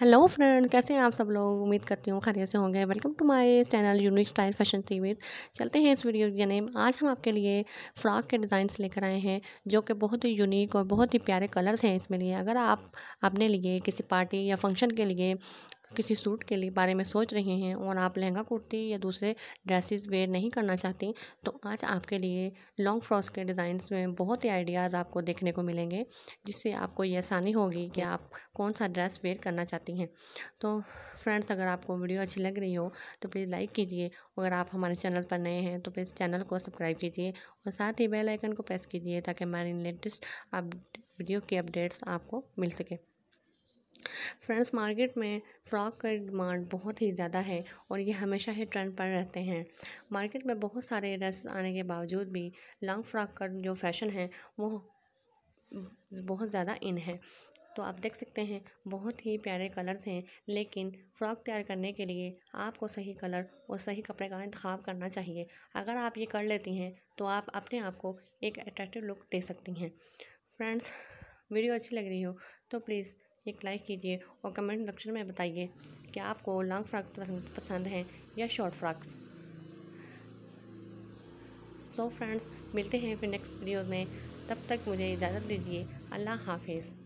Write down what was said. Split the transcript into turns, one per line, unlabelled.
hello friend कैसे हैं आप सब लोग उम्मीद करती हूँ खरीद से होंगे welcome to my channel unique style fashion TV चलते हैं इस वीडियो के नेम आज हम आपके लिए फ़्रॉक के डिज़ाइंस लेकर आए हैं जो कि बहुत ही यूनिक और बहुत ही प्यारे कलर्स हैं इसमें लिए अगर आप अपने लिए किसी पार्टी या फंक्शन के लिए किसी सूट के लिए बारे में सोच रहे हैं और आप लहंगा कुर्ती या दूसरे ड्रेसेस वेयर नहीं करना चाहती तो आज आपके लिए लॉन्ग फ्रॉक के डिज़ाइंस में बहुत ही आइडियाज़ आपको देखने को मिलेंगे जिससे आपको ये आसानी होगी कि आप कौन सा ड्रेस वेयर करना चाहती हैं तो फ्रेंड्स अगर आपको वीडियो अच्छी लग रही हो तो प्लीज़ लाइक कीजिए अगर आप हमारे चैनल पर नए हैं तो प्लीज़ चैनल को सब्सक्राइब कीजिए और साथ ही बेलाइकन को प्रेस कीजिए ताकि हमारी लेटेस्ट वीडियो की अपडेट्स आपको मिल सके फ्रेंड्स मार्केट में फ़्रॉक का डिमांड बहुत ही ज़्यादा है और ये हमेशा ही ट्रेंड पर रहते हैं मार्केट में बहुत सारे ड्रेस आने के बावजूद भी लॉन्ग फ्रॉक का जो फैशन है वो बहुत ज़्यादा इन है तो आप देख सकते हैं बहुत ही प्यारे कलर्स हैं लेकिन फ़्रॉक तैयार करने के लिए आपको सही कलर और सही कपड़े का इंतखब करना चाहिए अगर आप ये कर लेती हैं तो आप अपने आप को एक अट्रैक्टिव लुक दे सकती हैं फ्रेंड्स वीडियो अच्छी लग रही हो तो प्लीज़ एक लाइक कीजिए और कमेंट सेक्शन में बताइए कि आपको लॉन्ग फ्राक पसंद हैं या शॉर्ट फ्रॉक्स सो फ्रेंड्स मिलते हैं फिर नेक्स्ट वीडियो में तब तक मुझे इजाज़त दीजिए अल्लाह हाफिज़